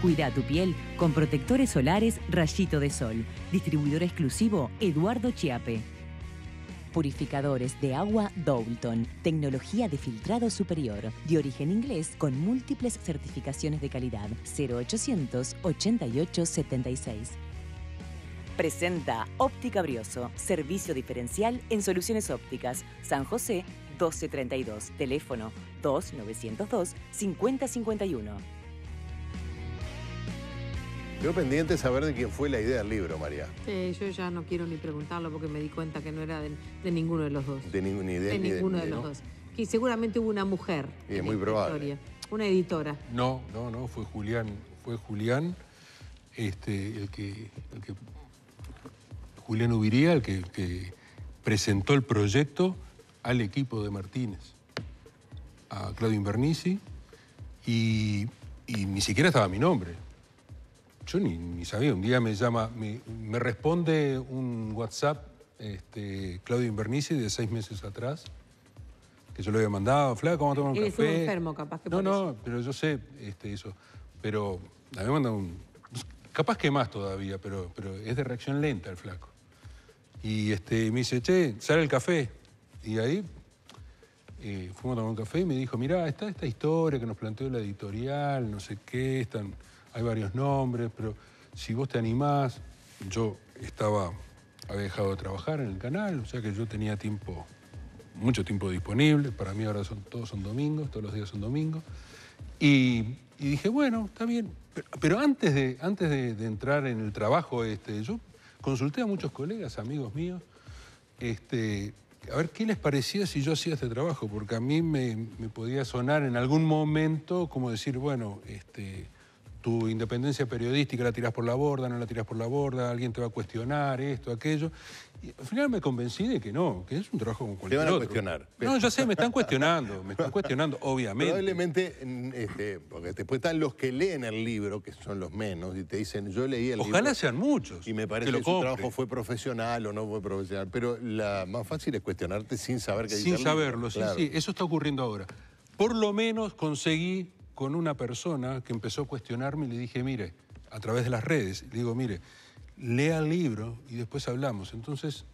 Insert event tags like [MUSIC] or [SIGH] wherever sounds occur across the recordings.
Cuida tu piel con protectores solares Rayito de Sol. Distribuidor exclusivo Eduardo Chiape. Purificadores de agua Doulton. Tecnología de filtrado superior. De origen inglés con múltiples certificaciones de calidad. 0800 8876 Presenta Óptica Brioso, servicio diferencial en soluciones ópticas, San José 1232, teléfono 2902 5051. Quedó pendiente saber de quién fue la idea del libro, María. Sí, yo ya no quiero ni preguntarlo porque me di cuenta que no era de, ninguno de los dos. De ninguna idea. De ninguno de, los dos. Que seguramente hubo una mujer. muy una editora. No, no, no, fue Julián, fue Julián, este, el que, Julián Ubiría, el que, presentó el proyecto al equipo de Martínez, a Claudio Invernici, y ni siquiera estaba mi nombre yo ni, sabía, un día me llama, me, responde un WhatsApp este, Claudio Invernici de seis meses atrás, que yo le había mandado, flaco, vamos a tomar un Eres café. enfermo, capaz que No, no, pero yo sé este, eso. Pero a mí me un... Capaz que más todavía, pero, pero es de reacción lenta el flaco. Y este, me dice, che, sale el café. Y ahí eh, fuimos a tomar un café y me dijo, mirá, está esta historia que nos planteó la editorial, no sé qué, están hay varios nombres, pero si vos te animás, yo estaba, había dejado de trabajar en el canal, o sea que yo tenía tiempo, mucho tiempo disponible, para mí ahora son, todos son domingos, todos los días son domingos, y, dije, bueno, está bien, pero, antes, de, antes de, entrar en el trabajo, este, yo consulté a muchos colegas, amigos míos, este, a ver qué les parecía si yo hacía este trabajo, porque a mí me, me podía sonar en algún momento como decir, bueno, este, tu independencia periodística la tiras por la borda, no la tiras por la borda, alguien te va a cuestionar, esto, aquello. Y al final me convencí de que no, que es un trabajo con cualquier Te van a cuestionar. No, ya sé, me están cuestionando, me están cuestionando, obviamente. Probablemente, este, porque después están los que leen el libro, que son los menos, y te dicen, yo leí el libro. Ojalá sean muchos. Y me parece que, su trabajo fue profesional o no fue profesional. Pero la más fácil es cuestionarte sin saber que Sin saberlo, sí, sí. Eso está ocurriendo ahora. Por lo menos conseguí con una persona que empezó a cuestionarme y le dije, mire, a través de las redes, le digo, mire, lea el libro y después hablamos. Entonces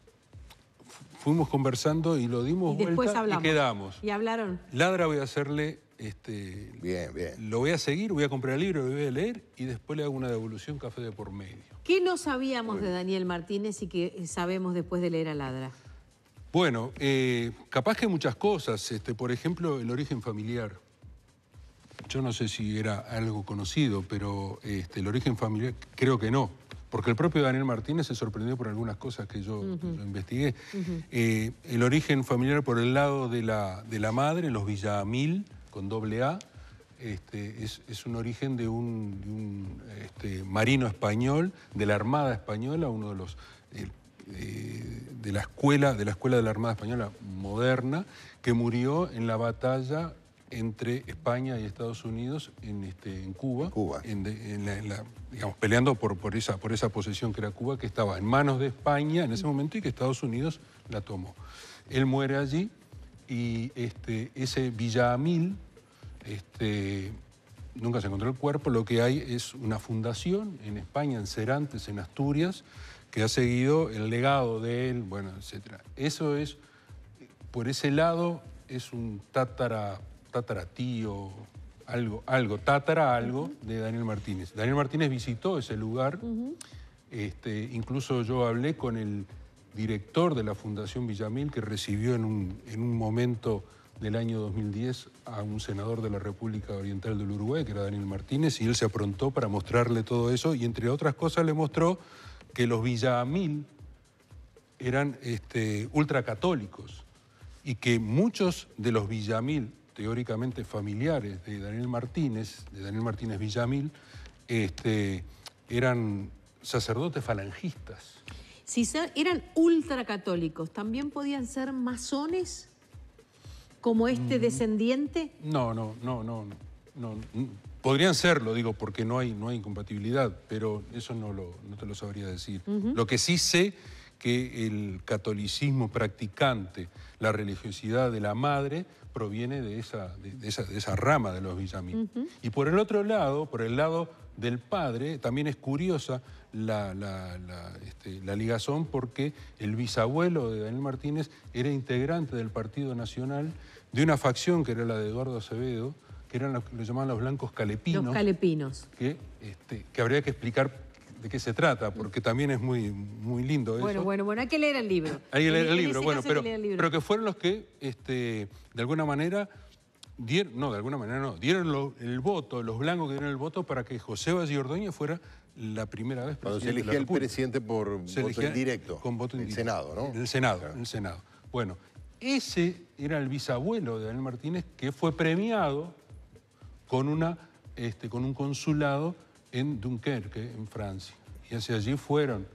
fuimos conversando y lo dimos vuelta y quedamos. Y hablaron. Ladra voy a hacerle... Este, bien, bien. Lo voy a seguir, voy a comprar el libro, lo voy a leer y después le hago una devolución café de por medio. ¿Qué no sabíamos de Daniel Martínez y qué eh, sabemos después de leer a Ladra? Bueno, eh, capaz que muchas cosas. Este, por ejemplo, el origen familiar. Yo no sé si era algo conocido, pero este, el origen familiar creo que no. Porque el propio Daniel Martínez se sorprendió por algunas cosas que yo, investigué. Eh, el origen familiar por el lado de la, de la madre, los Villamil, con doble A, este, es, un origen de un, este, marino español, de la Armada Española, uno de los... Eh, eh, de la escuela de la escuela de la Armada Española moderna que murió en la batalla entre España y Estados Unidos en, este, en Cuba, digamos, peleando por, por, esa, por esa posesión que era Cuba, que estaba en manos de España en ese momento y que Estados Unidos la tomó. Él muere allí y este, ese Villamil este, nunca se encontró el cuerpo, lo que hay es una fundación en España, en Cerantes, en Asturias, que ha seguido el legado de él, bueno, etc. Eso es, por ese lado, es un tátara tataratío, algo, algo, tatara algo, de Daniel Martínez. Daniel Martínez visitó ese lugar, este, incluso yo hablé con el director de la Fundación Villamil, que recibió en un, en un momento del año 2010 a un senador de la República Oriental del Uruguay, que era Daniel Martínez, y él se aprontó para mostrarle todo eso, y entre otras cosas le mostró que los Villamil eran este, ultracatólicos y que muchos de los Villamil teóricamente familiares de Daniel Martínez, de Daniel Martínez Villamil, este, eran sacerdotes falangistas. Si eran ultracatólicos, ¿también podían ser masones como este mm. descendiente? No, no, no, no, no. Podrían serlo, digo, porque no hay, no hay incompatibilidad, pero eso no, lo, no te lo sabría decir. Lo que sí sé que el catolicismo practicante, la religiosidad de la madre, proviene de esa, de esa, rama de los Villamil. Y por el otro lado, por el lado del padre, también es curiosa este, la, ligazón porque el bisabuelo de Daniel Martínez era integrante del Partido Nacional de una facción que era la de Eduardo Acevedo, que eran lo llamaban los blancos calepinos. Los calepinos. Que, este, que habría que explicar de qué se trata, porque también es muy, muy lindo eso. Bueno, bueno, bueno, hay que leer el libro. hay que leer el libro, bueno, pero, pero que fueron los que, este, de alguna manera, dieron, no, de alguna manera no, dieron el voto, los blancos que dieron el voto para que José Valle Ordóñez fuera la primera vez presidente. Cuando se eligió el presidente por voto indirecto. Con voto El Senado, ¿no? El Senado, el Senado. Bueno, ese era el bisabuelo de Daniel Martínez que fue premiado con, una, este, con un consulado en Dunkerque, en Francia. Y hacia allí fueron,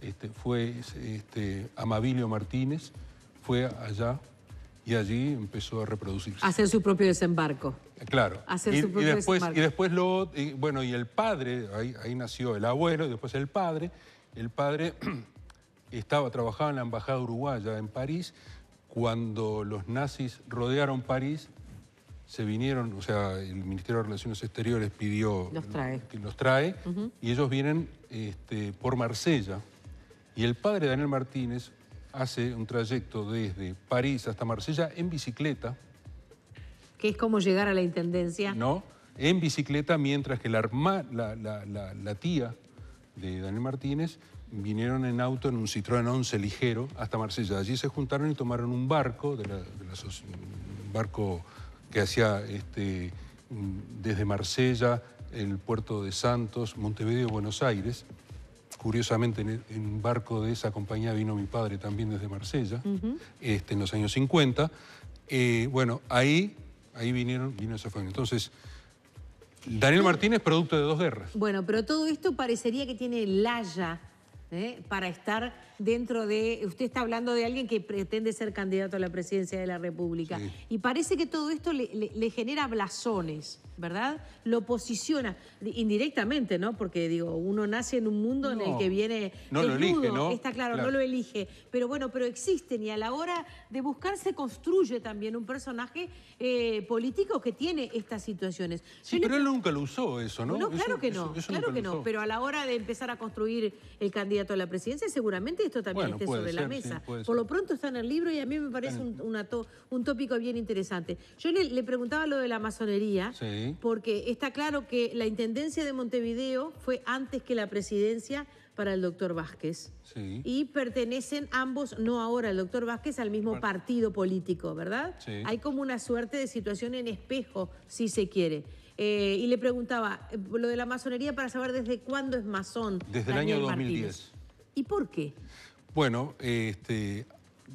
este, fue este, Amabilio Martínez, fue allá y allí empezó a reproducirse. Hacer su propio desembarco. Claro. Hacer su propio después, desembarco. Y después lo, bueno, y el padre, ahí, nació el abuelo y después el padre. El padre [CLEARS THROAT] estaba, trabajaba en la embajada uruguaya en París. Cuando los nazis rodearon París, se vinieron, o sea, el Ministerio de Relaciones Exteriores pidió los trae. los trae, y ellos vienen este, por Marsella. Y el padre Daniel Martínez hace un trayecto desde París hasta Marsella en bicicleta. Que es como llegar a la Intendencia. No, en bicicleta, mientras que la, tía de Daniel Martínez vinieron en auto en un Citroën 11 ligero hasta Marsella. Allí se juntaron y tomaron un barco, de la, un barco que hacía este, desde Marsella, el puerto de Santos, Montevideo, Buenos Aires. Curiosamente, en, un barco de esa compañía vino mi padre también desde Marsella, este, en los años 50. Eh, bueno, ahí, ahí vinieron, vino esa familia. Entonces, Daniel Martínez, producto de dos guerras. Bueno, pero todo esto parecería que tiene laya ¿eh? para estar dentro de, usted está hablando de alguien que pretende ser candidato a la presidencia de la República. Y parece que todo esto le, genera blasones, ¿verdad? Lo posiciona indirectamente, ¿no? Porque digo, uno nace en un mundo en el que viene... No lo elige, ¿no? Está claro, no lo elige. Pero bueno, pero existen y a la hora de buscar se construye también un personaje eh, político que tiene estas situaciones. Sí, pero él este nunca lo usó eso, ¿no? No, claro que no, claro que no. Pero a la hora de empezar a construir el candidato a la presidencia, seguramente esto también esté sobre la mesa. Por lo pronto está en el libro y a mí me parece un, un tópico bien interesante. Yo le, preguntaba lo de la masonería, porque está claro que la Intendencia de Montevideo fue antes que la presidencia para el doctor Vázquez. Y pertenecen ambos, no ahora el doctor Vázquez, al mismo partido político, ¿verdad? Hay como una suerte de situación en espejo, si se quiere. Eh, y le preguntaba, eh, lo de la masonería para saber desde cuándo es masón. Desde el año 2010. Martínez. ¿Y por qué? Bueno, este,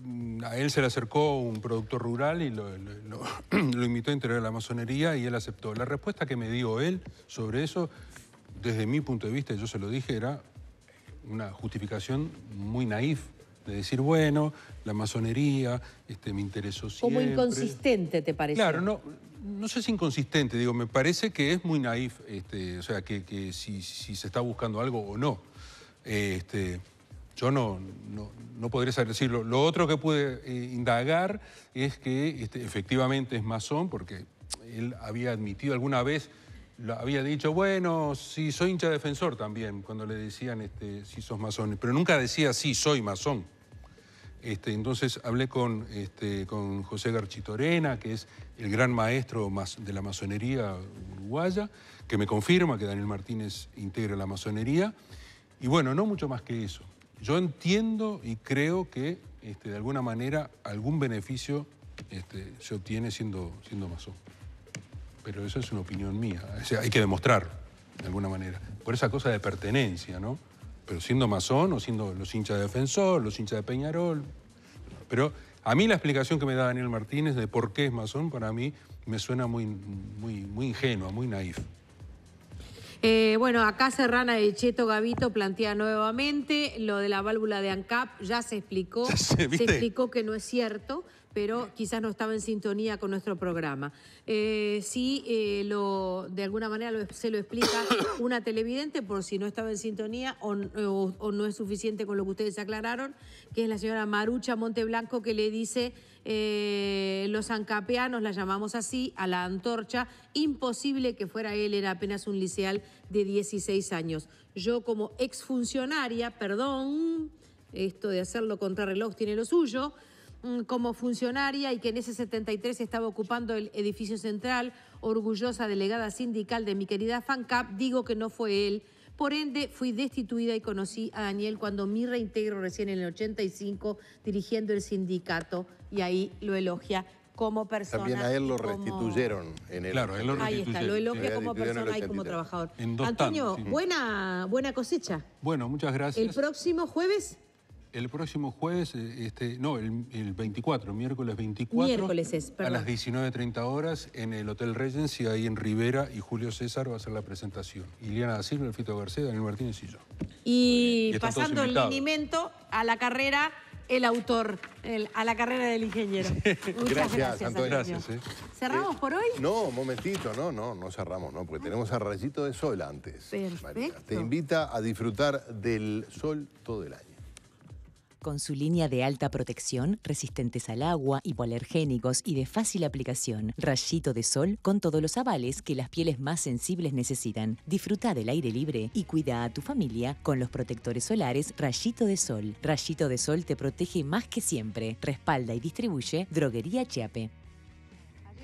mm, a él se le acercó un productor rural y [CLEARS THROAT] lo, invitó a integrar la masonería y él aceptó. La respuesta que me dio él sobre eso, desde mi punto de vista, yo se lo dije, era una justificación muy naif. De decir, bueno, la masonería, este, me interesó siempre. Como inconsistente, ¿te parece? Claro, no, no sé si inconsistente, digo, me parece que es muy naif, este, o sea, que, si se está buscando algo o no. Este, yo no, no, podría saber decirlo. Lo otro que pude eh, indagar es que este, efectivamente es masón, porque él había admitido alguna vez, lo había dicho, bueno, sí, soy hincha defensor también, cuando le decían si este, sos masón, pero nunca decía, sí, soy masón. Este, entonces hablé con, este, con José Garchitorena, que es el gran maestro de la masonería uruguaya, que me confirma que Daniel Martínez integra la masonería. Y bueno, no mucho más que eso. Yo entiendo y creo que este, de alguna manera algún beneficio este, se obtiene siendo, siendo masón. Pero eso es una opinión mía. hay que demostrarlo, de alguna manera. Por esa cosa de pertenencia, ¿no? Pero siendo masón o siendo los hinchas de Defensor, los hinchas de Peñarol. Pero a mí la explicación que me da Daniel Martínez de por qué es masón, para mí me suena muy, muy, muy ingenua, muy naif. Eh, bueno, acá Serrana de Cheto Gavito plantea nuevamente lo de la válvula de ANCAP, ya se explicó, [LAUGHS] se explicó que no es cierto pero quizás no estaba en sintonía con nuestro programa. Eh, sí, eh, lo, de alguna manera se lo explica [COUGHS] una televidente por si no estaba en sintonía o no es suficiente con lo que ustedes aclararon, que es la señora Marucha Monteblanco que le dice eh, los ancapeanos la llamamos así, a la antorcha. Imposible que fuera él, era apenas un liceal de 16 años. Yo como exfuncionaria, perdón, esto de hacerlo reloj tiene lo suyo, mm, como funcionaria y que en ese 73 estaba ocupando el edificio central, orgullosa delegada sindical de mi querida FANCAP, digo que no fue él por ende, fui destituida y conocí a Daniel cuando me reintegro recién en el 85 dirigiendo el sindicato y ahí lo elogia como persona. También a él lo restituyeron en el Claro, él lo Ahí está, lo elogia como persona y como trabajador. Antonio, buena, buena cosecha. Bueno, muchas gracias. El próximo jueves el próximo jueves, eh, este, no, el, 24, miércoles 24. Miércoles A las 19.30 horas en el Hotel Regency, ahí en Rivera, y Julio César va a hacer la presentación. Iliana da Silva, Fito García, Daniel Martínez y yo. Y, pasando el linimento a la carrera, el autor, a la carrera del ingeniero. Muchas gracias, Gracias, eh. ¿Cerramos eh, por hoy? No, un momentito, no, no, no cerramos, no, porque tenemos a Rayito de Sol antes. Perfecto. Te invita a disfrutar del sol todo el año. Con su línea de alta protección, resistentes al agua, hipoalergénicos y de fácil aplicación, rayito de sol con todos los avales que las pieles más sensibles necesitan. Disfruta del aire libre y cuida a tu familia con los protectores solares Rayito de Sol. Rayito de Sol te protege más que siempre. Respalda y distribuye Droguería Chiape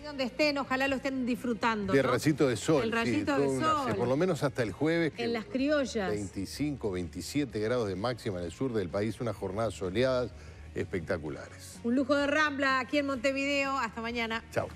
donde estén, ojalá lo estén disfrutando. De de sol. El racito de sol. por lo menos hasta el jueves. En las criollas. 25, 27 grados de máxima en el sur del país, unas jornadas soleadas espectaculares. Un lujo de rambla aquí en Montevideo. Hasta mañana. Chao.